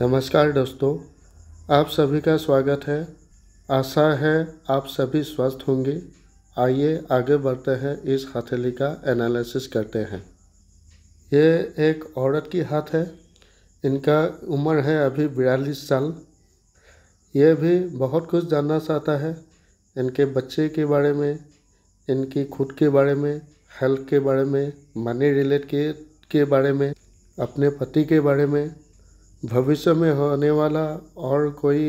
नमस्कार दोस्तों आप सभी का स्वागत है आशा है आप सभी स्वस्थ होंगे आइए आगे बढ़ते हैं इस हथेली का एनालिसिस करते हैं ये एक औरत की हाथ है इनका उम्र है अभी बयालीस साल ये भी बहुत कुछ जानना चाहता है इनके बच्चे के बारे में इनकी खुद के बारे में हेल्थ के बारे में मनी रिलेट के के बारे में अपने पति के बारे में भविष्य में होने वाला और कोई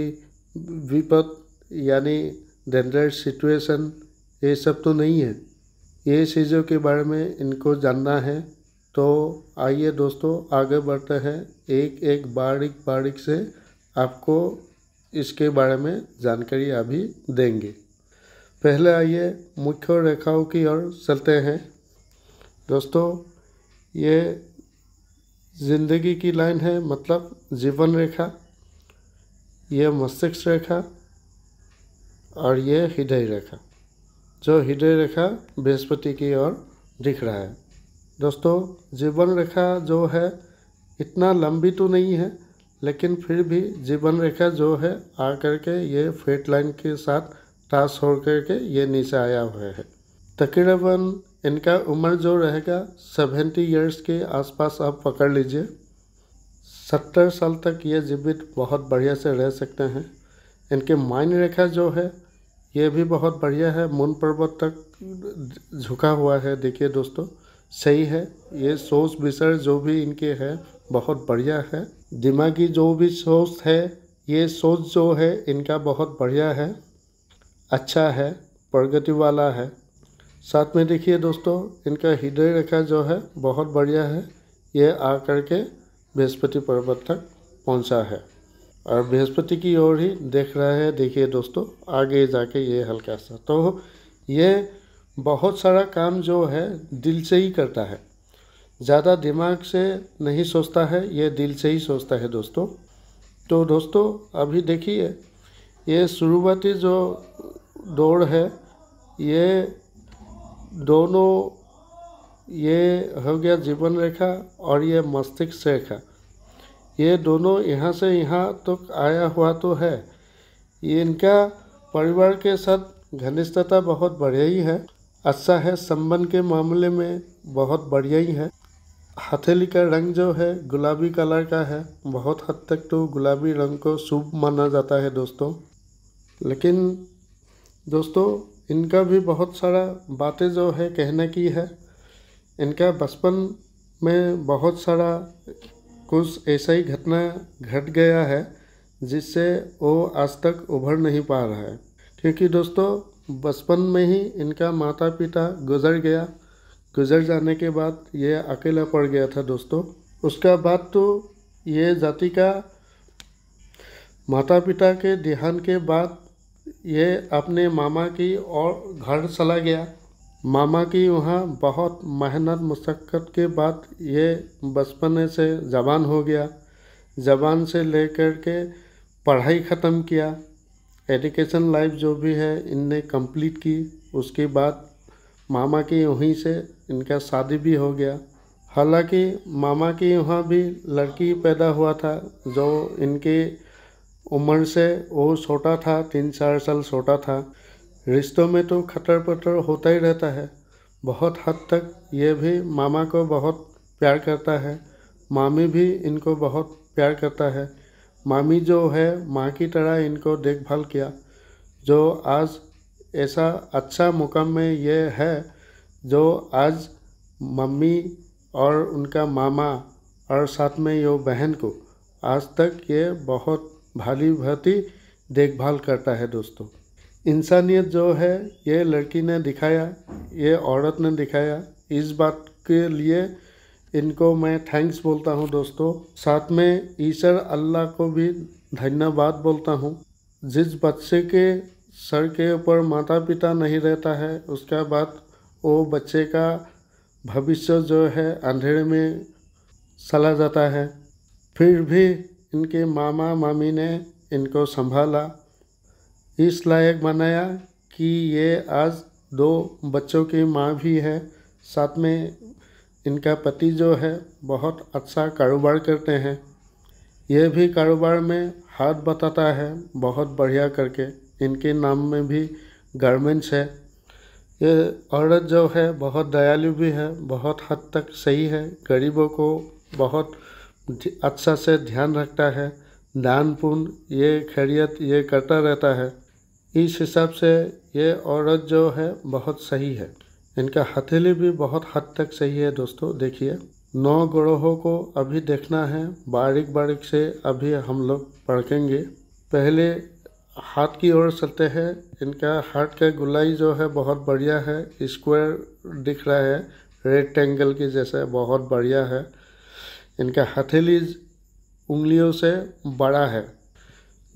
विपद यानी डेंजर सिचुएशन ये सब तो नहीं है ये चीज़ों के बारे में इनको जानना है तो आइए दोस्तों आगे बढ़ते हैं एक एक बारीक बारीक से आपको इसके बारे में जानकारी अभी देंगे पहले आइए मुख्य रेखाओं की ओर चलते हैं दोस्तों ये जिंदगी की लाइन है मतलब जीवन रेखा यह मस्तिष्क रेखा और ये हृदय रेखा जो हृदय रेखा बृहस्पति की ओर दिख रहा है दोस्तों जीवन रेखा जो है इतना लंबी तो नहीं है लेकिन फिर भी जीवन रेखा जो है आ करके ये फेट लाइन के साथ टास होकर करके ये नीचे आया हुआ है तकरीबन इनका उम्र जो रहेगा सेवेंटी ईयर्स के आसपास आप पकड़ लीजिए सत्तर साल तक ये जीवित बहुत बढ़िया से रह सकते हैं इनके माइन रेखा जो है ये भी बहुत बढ़िया है मून पर्वत तक झुका हुआ है देखिए दोस्तों सही है ये सोच विसर जो भी इनके है बहुत बढ़िया है दिमागी जो भी सोच है ये सोच जो है इनका बहुत बढ़िया है अच्छा है प्रगति वाला है साथ में देखिए दोस्तों इनका हृदय रेखा जो है बहुत बढ़िया है ये आ के बृहस्पति पर्वत तक पहुंचा है और बृहस्पति की ओर ही देख रहा है देखिए दोस्तों आगे जाके ये हल्का सा तो ये बहुत सारा काम जो है दिल से ही करता है ज़्यादा दिमाग से नहीं सोचता है ये दिल से ही सोचता है दोस्तों तो दोस्तों अभी देखिए ये शुरुआती जो दौड़ है ये दोनों ये हो गया जीवन रेखा और ये मस्तिष्क रेखा ये दोनों यहाँ से यहाँ तक तो आया हुआ तो है ये इनका परिवार के साथ घनिष्ठता बहुत बढ़िया ही है अच्छा है संबंध के मामले में बहुत बढ़िया ही है हथेली का रंग जो है गुलाबी कलर का है बहुत हद तक तो गुलाबी रंग को शुभ माना जाता है दोस्तों लेकिन दोस्तों इनका भी बहुत सारा बातें जो है कहने की है इनका बचपन में बहुत सारा कुछ ऐसा ही घटना घट गया है जिससे वो आज तक उभर नहीं पा रहा है क्योंकि दोस्तों बचपन में ही इनका माता पिता गुजर गया गुजर जाने के बाद ये अकेला पड़ गया था दोस्तों उसका बाद तो ये जाति का माता पिता के देहांत के बाद ये अपने मामा की और घर चला गया मामा की वहाँ बहुत मेहनत मशक्क़त के बाद ये बचपने से जवान हो गया जवान से लेकर के पढ़ाई ख़त्म किया एजुकेशन लाइफ जो भी है इनने कंप्लीट की उसके बाद मामा की वहीं से इनका शादी भी हो गया हालांकि मामा की यहाँ भी लड़की पैदा हुआ था जो इनके उम्र से वो छोटा था तीन चार साल छोटा था रिश्तों में तो खतर पतर होता ही रहता है बहुत हद तक ये भी मामा को बहुत प्यार करता है मामी भी इनको बहुत प्यार करता है मामी जो है माँ की तरह इनको देखभाल किया जो आज ऐसा अच्छा मुकाम में ये है जो आज मम्मी और उनका मामा और साथ में यो बहन को आज तक ये बहुत भाली भांति देखभाल करता है दोस्तों इंसानियत जो है ये लड़की ने दिखाया ये औरत ने दिखाया इस बात के लिए इनको मैं थैंक्स बोलता हूँ दोस्तों साथ में ईश्वर अल्लाह को भी धन्यवाद बोलता हूँ जिस बच्चे के सर के ऊपर माता पिता नहीं रहता है उसके बाद वो बच्चे का भविष्य जो है अंधेरे में चला जाता है फिर भी इनके मामा मामी ने इनको संभाला इस लायक बनाया कि ये आज दो बच्चों की माँ भी है साथ में इनका पति जो है बहुत अच्छा कारोबार करते हैं यह भी कारोबार में हाथ बताता है बहुत बढ़िया करके इनके नाम में भी गारमेंट्स है ये औरत जो है बहुत दयालु भी है बहुत हद तक सही है गरीबों को बहुत अच्छा से ध्यान रखता है दान पुण्य ये खैरियत ये करता रहता है इस हिसाब से ये औरत जो है बहुत सही है इनका हथेली भी बहुत हद तक सही है दोस्तों देखिए नौ ग्रहों को अभी देखना है बारीक बारीक से अभी हम लोग पढ़ेंगे पहले हाथ की ओर चलते हैं इनका हाथ का गुलाई जो है बहुत बढ़िया है स्क्वायर दिख रहा है रेक्टेंगल की जैसा बहुत बढ़िया है इनका हथेली उंगलियों से बड़ा है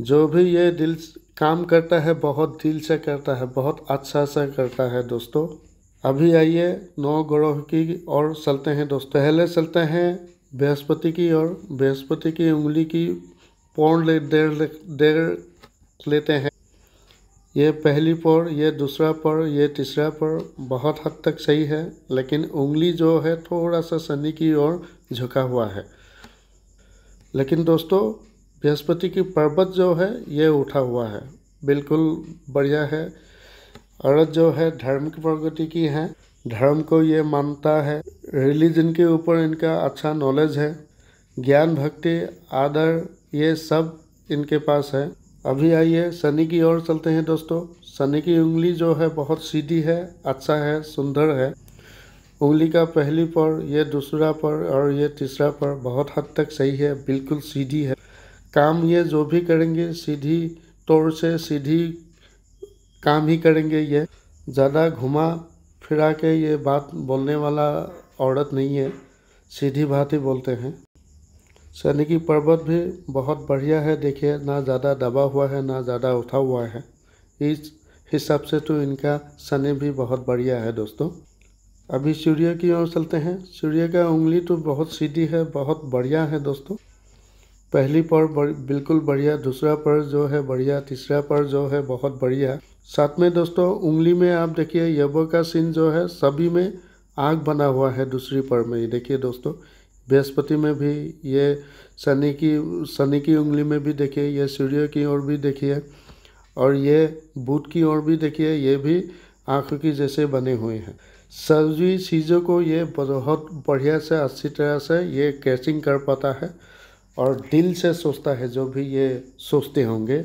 जो भी ये दिल काम करता है बहुत दिल से करता है बहुत अच्छा से करता है दोस्तों अभी आइए नौ ग्रह की ओर चलते हैं दोस्तों पहले चलते हैं बृहस्पति की ओर बृहस्पति की उंगली की पौन ले देर देर लेते हैं ये पहली पौर ये दूसरा पौर ये तीसरा पौर बहुत हद तक सही है लेकिन उंगली जो है थोड़ा सा शनि की ओर झुका हुआ है लेकिन दोस्तों बृहस्पति की पर्वत जो है ये उठा हुआ है बिल्कुल बढ़िया है औरत जो है धर्म की प्रगति की है धर्म को ये मानता है रिलीजन के ऊपर इनका अच्छा नॉलेज है ज्ञान भक्ति आदर ये सब इनके पास है अभी आइए शनि की ओर चलते हैं दोस्तों शनि की उंगली जो है बहुत सीधी है अच्छा है सुंदर है उंगली का पहली पर यह दूसरा पर और यह तीसरा पर बहुत हद तक सही है बिल्कुल सीधी है काम ये जो भी करेंगे सीधी तौर से सीधी काम ही करेंगे ये ज़्यादा घुमा फिरा के ये बात बोलने वाला औरत नहीं है सीधी बात ही बोलते हैं शनि की पर्वत भी बहुत बढ़िया है देखिए ना ज़्यादा दबा हुआ है ना ज़्यादा उठा हुआ है इस हिसाब से तो इनका सनी भी बहुत बढ़िया है दोस्तों अभी सूर्य की ओर चलते हैं सूर्य का उंगली तो बहुत सीधी है बहुत बढ़िया है दोस्तों पहली पर बड़, बिल्कुल बढ़िया दूसरा पर जो है बढ़िया तीसरा पर जो है बहुत बढ़िया साथ में दोस्तों उंगली में आप देखिए यबो का सीन जो है सभी में आग बना हुआ है दूसरी पर में देखिए दोस्तों बृहस्पति में भी ये शनि की शनि की उंगली में भी देखिए ये सूर्य की ओर भी देखिए और ये बुध की ओर भी देखिए ये भी आँख की जैसे बने हुए हैं सब्जी चीज़ों को ये बहुत बढ़िया से अच्छी तरह से ये कैचिंग कर पाता है और दिल से सोचता है जो भी ये सोचते होंगे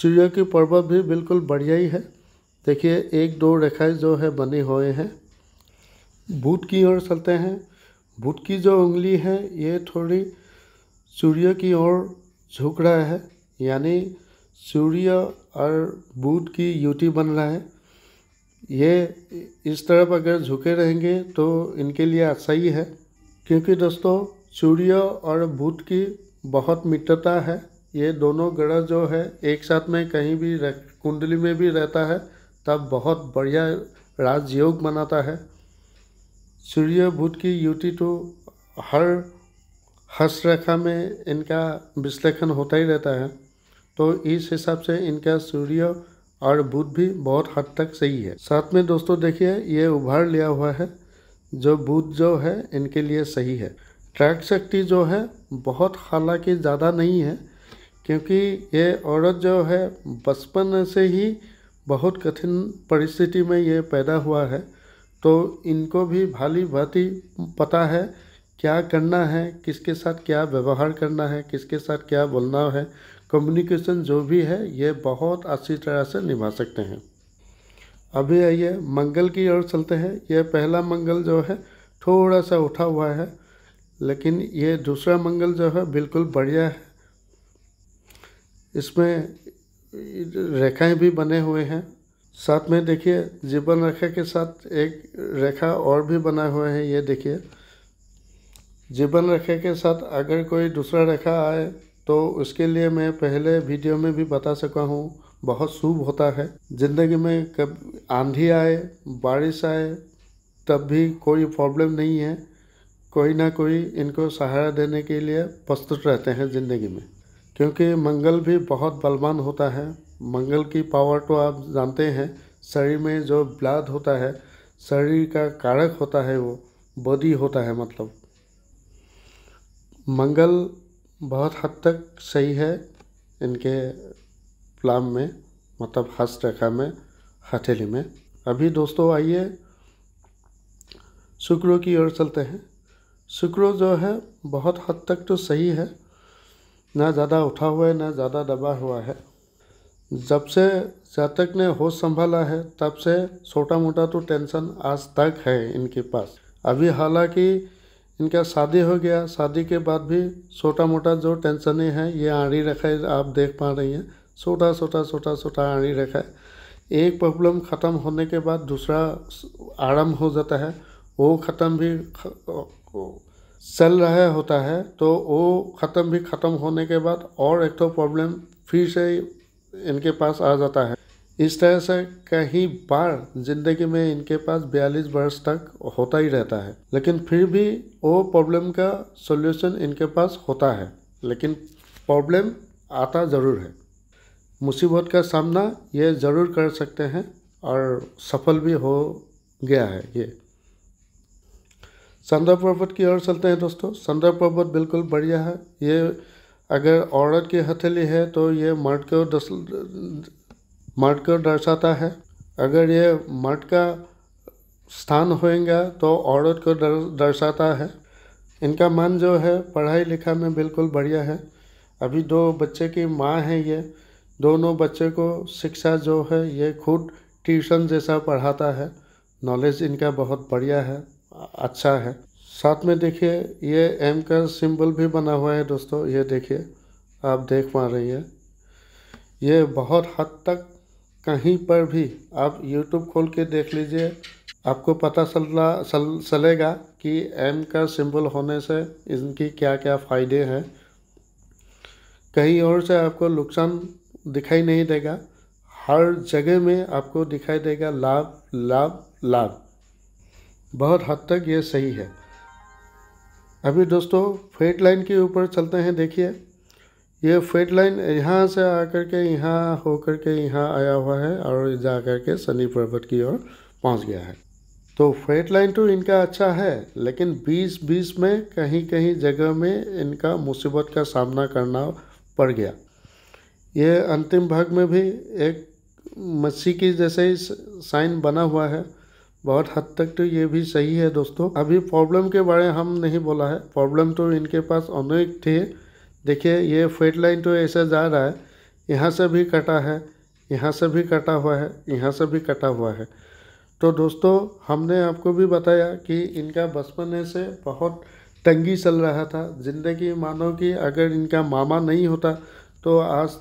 सूर्य की पर्वत भी बिल्कुल बढ़िया ही है देखिए एक दो रेखाएं जो है बने हुए हैं बूट की ओर चलते हैं बूट की जो उंगली है ये थोड़ी सूर्य की ओर झुक रहा है यानी सूर्य और बूट की युति बन रहा है ये इस तरफ अगर झुके रहेंगे तो इनके लिए अच्छा ही है क्योंकि दोस्तों सूर्य और बुध की बहुत मित्रता है ये दोनों ग्रह जो है एक साथ में कहीं भी रह कुंडली में भी रहता है तब बहुत बढ़िया राजयोग बनाता है सूर्य बुध की युति तो हर हस्तरेखा में इनका विश्लेषण होता ही रहता है तो इस हिसाब से इनका सूर्य और बूथ भी बहुत हद तक सही है साथ में दोस्तों देखिए ये उभार लिया हुआ है जो बूथ जो है इनके लिए सही है ट्रैक शक्ति जो है बहुत हालांकि ज़्यादा नहीं है क्योंकि ये औरत जो है बचपन से ही बहुत कठिन परिस्थिति में ये पैदा हुआ है तो इनको भी भाली भांति पता है क्या करना है किसके साथ क्या व्यवहार करना है किसके साथ क्या बोलना है कम्युनिकेशन जो भी है ये बहुत अच्छी तरह से निभा सकते हैं अभी आइए मंगल की ओर चलते हैं यह पहला मंगल जो है थोड़ा सा उठा हुआ है लेकिन ये दूसरा मंगल जो है बिल्कुल बढ़िया है इसमें रेखाएं भी बने हुए हैं साथ में देखिए जीवन रेखा के साथ एक रेखा और भी बना हुआ है ये देखिए जीवन रेखा के साथ अगर कोई दूसरा रेखा आए तो उसके लिए मैं पहले वीडियो में भी बता सका हूँ बहुत शुभ होता है ज़िंदगी में कब आंधी आए बारिश आए तब भी कोई प्रॉब्लम नहीं है कोई ना कोई इनको सहारा देने के लिए प्रस्तुत रहते हैं ज़िंदगी में क्योंकि मंगल भी बहुत बलवान होता है मंगल की पावर तो आप जानते हैं शरीर में जो ब्लाड होता है शरीर का कारक होता है वो बॉडी होता है मतलब मंगल बहुत हद तक सही है इनके प्लाम में मतलब हस्तरेखा में हथेली में अभी दोस्तों आइए शुक्र की ओर चलते हैं शुक्र जो है बहुत हद तक तो सही है ना ज़्यादा उठा हुआ है ना ज़्यादा दबा हुआ है जब से जातक ने होश संभाला है तब से छोटा मोटा तो टेंशन आज तक है इनके पास अभी हालांकि इनका शादी हो गया शादी के बाद भी छोटा मोटा जो टेंशनें हैं ये आड़ी रेखा आप देख पा रही हैं छोटा छोटा छोटा छोटा आड़ी रेखा है एक प्रॉब्लम ख़त्म होने के बाद दूसरा आराम हो जाता है वो ख़त्म भी ख, चल रहा होता है तो वो ख़त्म भी ख़त्म होने के बाद और एक तो प्रॉब्लम फिर से इनके पास आ जाता है इस तरह से कई बार ज़िंदगी में इनके पास बयालीस वर्ष तक होता ही रहता है लेकिन फिर भी वो प्रॉब्लम का सोल्यूशन इनके पास होता है लेकिन प्रॉब्लम आता ज़रूर है मुसीबत का सामना ये ज़रूर कर सकते हैं और सफल भी हो गया है ये संदर्भ पर्वत की ओर चलते हैं दोस्तों संदर्भ पर्वत बिल्कुल बढ़िया है ये अगर औरत की हथेली है तो ये मर्द को मटका दर्शाता है अगर ये मटका स्थान होएगा तो औरत को दर्शाता है इनका मन जो है पढ़ाई लिखा में बिल्कुल बढ़िया है अभी दो बच्चे की माँ है ये दोनों बच्चे को शिक्षा जो है ये खुद ट्यूशन जैसा पढ़ाता है नॉलेज इनका बहुत बढ़िया है अच्छा है साथ में देखिए ये एम का सिंबल भी बना हुआ है दोस्तों ये देखिए आप देख पा रही है ये बहुत हद तक कहीं पर भी आप यूट्यूब खोल के देख लीजिए आपको पता चलना चल चलेगा कि एम का सिंबल होने से इनकी क्या क्या फ़ायदे हैं कहीं और से आपको नुकसान दिखाई नहीं देगा हर जगह में आपको दिखाई देगा लाभ लाभ लाभ बहुत हद तक ये सही है अभी दोस्तों फेट लाइन के ऊपर चलते हैं देखिए ये फेड लाइन यहाँ से आकर के यहाँ होकर के यहाँ आया हुआ है और जा कर के शनि पर्वत की ओर पहुँच गया है तो फेड लाइन तो इनका अच्छा है लेकिन बीस बीस में कहीं कहीं जगह में इनका मुसीबत का सामना करना पड़ गया ये अंतिम भाग में भी एक मच्छी की जैसे ही साइन बना हुआ है बहुत हद तक तो ये भी सही है दोस्तों अभी प्रॉब्लम के बारे हम नहीं बोला है प्रॉब्लम तो इनके पास अनेक थे देखिए ये फेड लाइन तो ऐसा जा रहा है यहाँ से भी कटा है यहाँ से भी कटा हुआ है यहाँ से भी कटा हुआ है तो दोस्तों हमने आपको भी बताया कि इनका बचपन से बहुत तंगी चल रहा था ज़िंदगी मानो कि अगर इनका मामा नहीं होता तो आज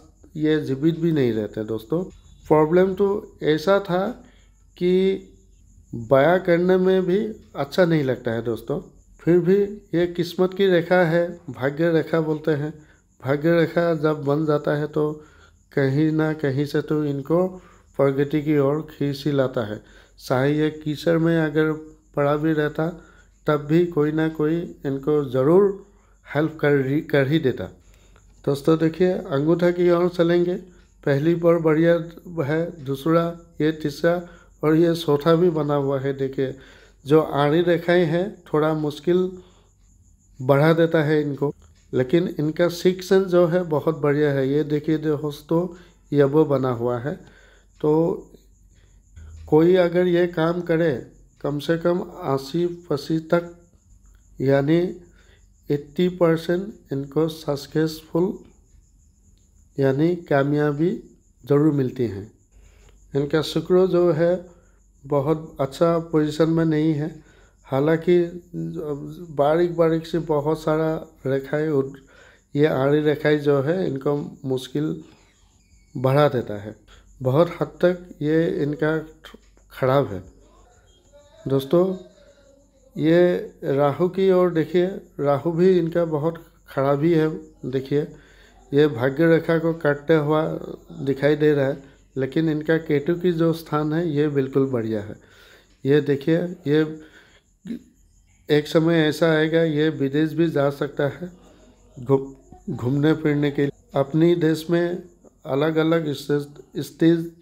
ये जीवित भी नहीं रहते दोस्तों प्रॉब्लम तो ऐसा था कि बया करने में भी अच्छा नहीं लगता है दोस्तों फिर भी ये किस्मत की रेखा है भाग्य रेखा बोलते हैं भाग्य रेखा जब बन जाता है तो कहीं ना कहीं से तो इनको प्रगति की ओर खींच ही लाता है चाहे ये कीचड़ में अगर पड़ा भी रहता तब भी कोई ना कोई इनको ज़रूर हेल्प कर कर ही देता दोस्तों देखिए अंगूठा की ओर चलेंगे पहली पर बढ़िया है दूसरा ये तीसरा और ये चौथा भी बना हुआ है देखिए जो आड़ी रेखाएं हैं थोड़ा मुश्किल बढ़ा देता है इनको लेकिन इनका सिक्सन जो है बहुत बढ़िया है ये देखिए दोस्तों ये वो बना हुआ है तो कोई अगर ये काम करे कम से कम अस्सी फसी तक यानी एट्टी परसेंट इनको सक्सेसफुल यानी कामयाबी ज़रूर मिलती हैं इनका शुक्र जो है बहुत अच्छा पोजीशन में नहीं है हालांकि बारीक बारीक से बहुत सारा रेखाएं और ये आड़ी रेखाएं जो है इनको मुश्किल बढ़ा देता है बहुत हद तक ये इनका खराब है दोस्तों ये राहु की ओर देखिए राहु भी इनका बहुत खराब ही है देखिए ये भाग्य रेखा को काटते हुआ दिखाई दे रहा है लेकिन इनका केटू की जो स्थान है ये बिल्कुल बढ़िया है ये देखिए ये एक समय ऐसा आएगा ये विदेश भी जा सकता है घूमने घूमने फिरने के लिए अपनी देश में अलग अलग स्थित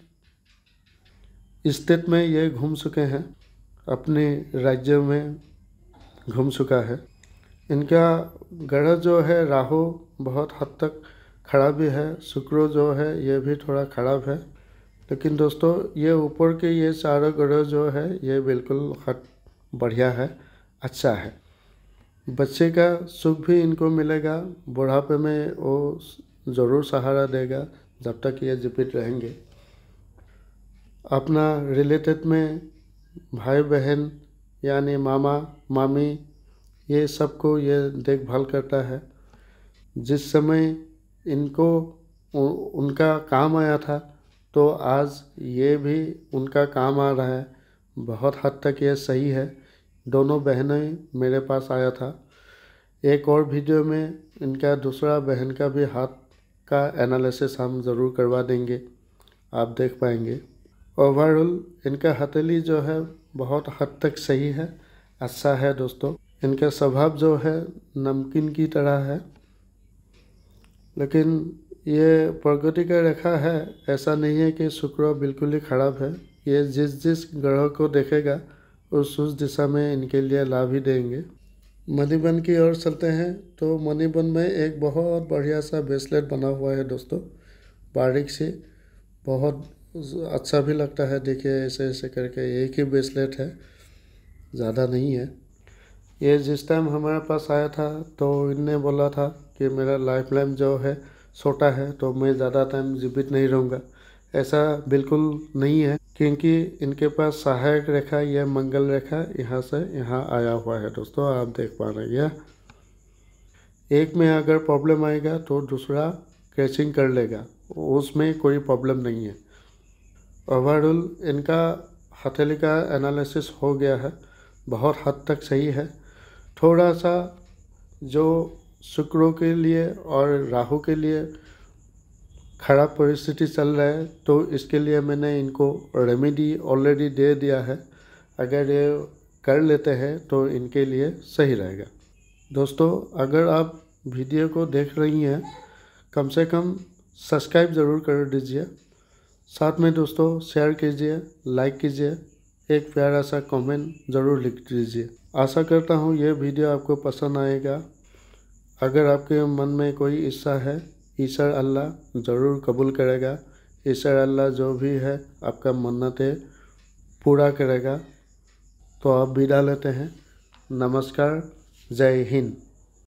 स्थित में ये घूम चुके हैं अपने राज्य में घूम चुका है इनका ग्रह जो है राहु बहुत हद तक खराब भी है शुक्र जो है ये भी थोड़ा खराब है लेकिन दोस्तों ये ऊपर के ये सारा ग्रह जो है ये बिल्कुल खत बढ़िया है अच्छा है बच्चे का सुख भी इनको मिलेगा बुढ़ापे में वो ज़रूर सहारा देगा जब तक ये जीवित रहेंगे अपना रिलेटेड में भाई बहन यानी मामा मामी ये सबको ये देखभाल करता है जिस समय इनको उनका काम आया था तो आज ये भी उनका काम आ रहा है बहुत हद तक ये सही है दोनों बहनें मेरे पास आया था एक और वीडियो में इनका दूसरा बहन का भी हाथ का एनालिसिस हम ज़रूर करवा देंगे आप देख पाएंगे ओवरऑल इनका हथेली जो है बहुत हद तक सही है अच्छा है दोस्तों इनका स्वभाव जो है नमकीन की तरह है लेकिन ये प्रगति का रेखा है ऐसा नहीं है कि शुक्र बिल्कुल ही खराब है ये जिस जिस ग्रह को देखेगा उस उस दिशा में इनके लिए लाभ ही देंगे मणिबन की ओर चलते हैं तो मणिबन में एक बहुत बढ़िया सा ब्रेसलेट बना हुआ है दोस्तों बारीक से बहुत अच्छा भी लगता है देखिए ऐसे ऐसे करके एक ही ब्रेसलेट है ज़्यादा नहीं है ये जिस टाइम हमारे पास आया था तो इनने बोला था कि मेरा लाइफ लाइन जो है छोटा है तो मैं ज़्यादा टाइम जीवित नहीं रहूँगा ऐसा बिल्कुल नहीं है क्योंकि इनके पास सहायक रेखा या मंगल रेखा यहाँ से यहाँ आया हुआ है दोस्तों आप देख पा रहे हैं एक में अगर प्रॉब्लम आएगा तो दूसरा क्रैचिंग कर लेगा उसमें कोई प्रॉब्लम नहीं है ओवरऑल इनका हथेली का एनालिसिस हो गया है बहुत हद तक सही है थोड़ा सा जो शुक्रों के लिए और राहु के लिए खराब परिस्थिति चल रहा है तो इसके लिए मैंने इनको रेमेडी ऑलरेडी दे दिया है अगर ये कर लेते हैं तो इनके लिए सही रहेगा दोस्तों अगर आप वीडियो को देख रही हैं कम से कम सब्सक्राइब ज़रूर कर दीजिए साथ में दोस्तों शेयर कीजिए लाइक कीजिए एक प्यारा सा कमेंट ज़रूर लिख दीजिए आशा करता हूँ यह वीडियो आपको पसंद आएगा अगर आपके मन में कोई इच्छा है ईश्वर अल्लाह ज़रूर कबूल करेगा ईश्वर अल्लाह जो भी है आपका मन्नत है पूरा करेगा तो आप विदा लेते हैं नमस्कार जय हिंद